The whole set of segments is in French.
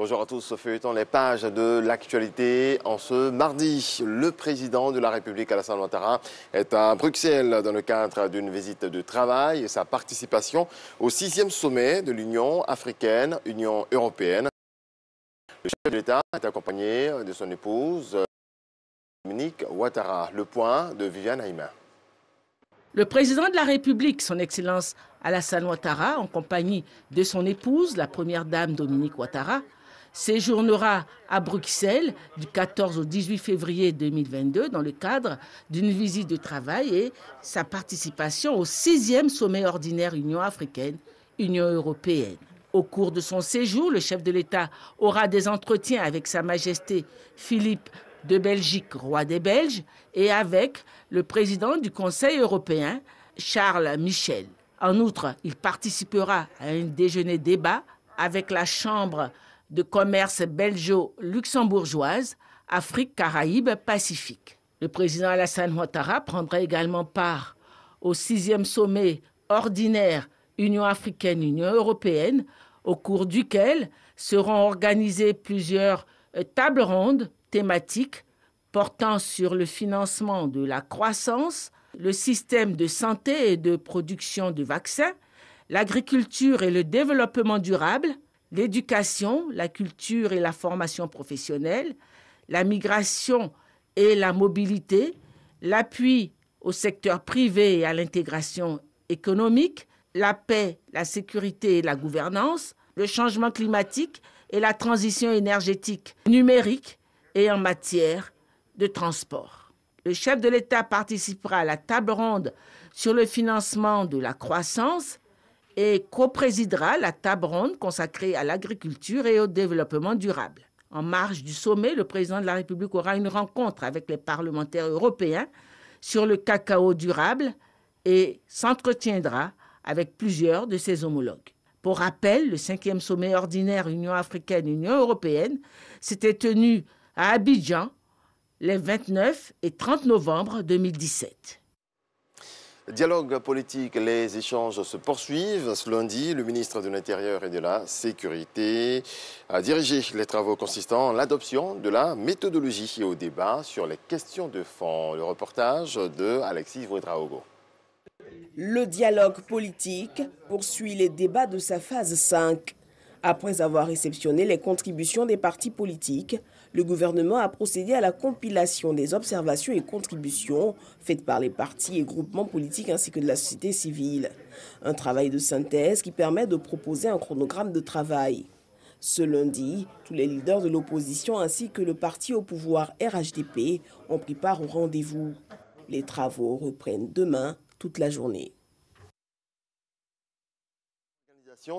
Bonjour à tous, feuilletons les pages de l'actualité en ce mardi. Le président de la République, Alassane Ouattara, est à Bruxelles dans le cadre d'une visite de travail et sa participation au sixième sommet de l'Union africaine, Union européenne. Le chef de l'État est accompagné de son épouse, Dominique Ouattara. Le point de Viviane Haïma. Le président de la République, son Excellence Alassane Ouattara, en compagnie de son épouse, la première dame Dominique Ouattara, séjournera à Bruxelles du 14 au 18 février 2022 dans le cadre d'une visite de travail et sa participation au sixième sommet ordinaire Union africaine, Union européenne. Au cours de son séjour, le chef de l'État aura des entretiens avec Sa Majesté Philippe de Belgique, roi des Belges, et avec le président du Conseil européen, Charles Michel. En outre, il participera à un déjeuner débat avec la Chambre de commerce belgeo-luxembourgeoise, Afrique, Caraïbes, Pacifique. Le président Alassane Ouattara prendra également part au sixième sommet ordinaire Union africaine-Union européenne, au cours duquel seront organisées plusieurs euh, tables rondes thématiques portant sur le financement de la croissance, le système de santé et de production de vaccins, l'agriculture et le développement durable, l'éducation, la culture et la formation professionnelle, la migration et la mobilité, l'appui au secteur privé et à l'intégration économique, la paix, la sécurité et la gouvernance, le changement climatique et la transition énergétique, numérique et en matière de transport. Le chef de l'État participera à la table ronde sur le financement de la croissance et co-présidera la table ronde consacrée à l'agriculture et au développement durable. En marge du sommet, le président de la République aura une rencontre avec les parlementaires européens sur le cacao durable et s'entretiendra avec plusieurs de ses homologues. Pour rappel, le cinquième sommet ordinaire Union africaine-Union européenne s'était tenu à Abidjan les 29 et 30 novembre 2017. Dialogue politique, les échanges se poursuivent. Ce lundi, le ministre de l'Intérieur et de la Sécurité a dirigé les travaux consistant à l'adoption de la méthodologie et au débat sur les questions de fond. Le reportage de Alexis Vouedraogo. Le dialogue politique poursuit les débats de sa phase 5. Après avoir réceptionné les contributions des partis politiques, le gouvernement a procédé à la compilation des observations et contributions faites par les partis et groupements politiques ainsi que de la société civile. Un travail de synthèse qui permet de proposer un chronogramme de travail. Ce lundi, tous les leaders de l'opposition ainsi que le parti au pouvoir RHDP ont pris part au rendez-vous. Les travaux reprennent demain toute la journée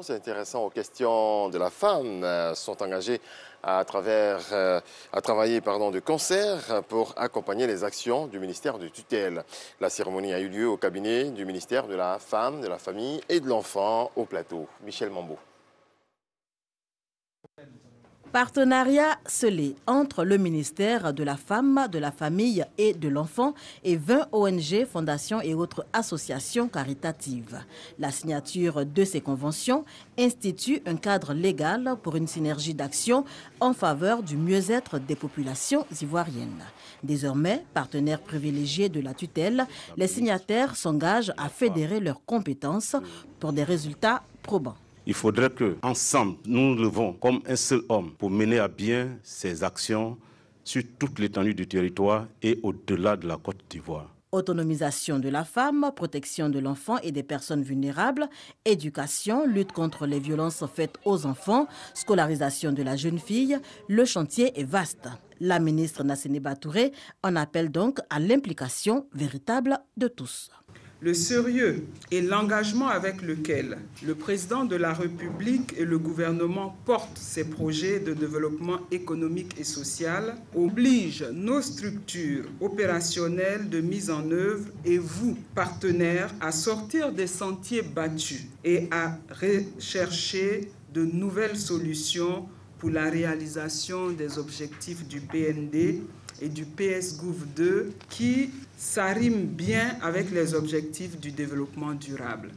s'intéressant aux questions de la femme euh, sont engagés à, travers, euh, à travailler pardon, de concert pour accompagner les actions du ministère de tutelle. La cérémonie a eu lieu au cabinet du ministère de la Femme, de la Famille et de l'Enfant au plateau. Michel Mambo. Partenariat scellé entre le ministère de la Femme, de la Famille et de l'Enfant et 20 ONG, fondations et autres associations caritatives. La signature de ces conventions institue un cadre légal pour une synergie d'action en faveur du mieux-être des populations ivoiriennes. Désormais, partenaires privilégiés de la tutelle, les signataires s'engagent à fédérer leurs compétences pour des résultats probants. Il faudrait que, ensemble, nous nous levons comme un seul homme pour mener à bien ces actions sur toute l'étendue du territoire et au-delà de la Côte d'Ivoire. Autonomisation de la femme, protection de l'enfant et des personnes vulnérables, éducation, lutte contre les violences faites aux enfants, scolarisation de la jeune fille, le chantier est vaste. La ministre Nassine Batouré en appelle donc à l'implication véritable de tous le sérieux et l'engagement avec lequel le président de la République et le gouvernement portent ces projets de développement économique et social obligent nos structures opérationnelles de mise en œuvre et vous, partenaires, à sortir des sentiers battus et à rechercher de nouvelles solutions pour la réalisation des objectifs du PND et du PSGouv 2 qui s'arriment bien avec les objectifs du développement durable.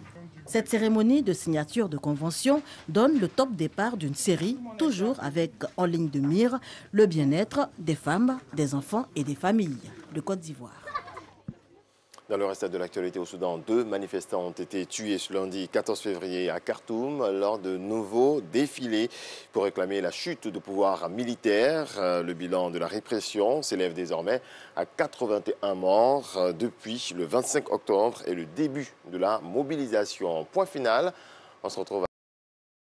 Cette cérémonie de signature de convention donne le top départ d'une série, toujours avec en ligne de mire le bien-être des femmes, des enfants et des familles de Côte d'Ivoire. Dans le reste de l'actualité au Soudan, deux manifestants ont été tués ce lundi 14 février à Khartoum lors de nouveaux défilés pour réclamer la chute de pouvoir militaire. Euh, le bilan de la répression s'élève désormais à 81 morts euh, depuis le 25 octobre et le début de la mobilisation. Point final, on se retrouve.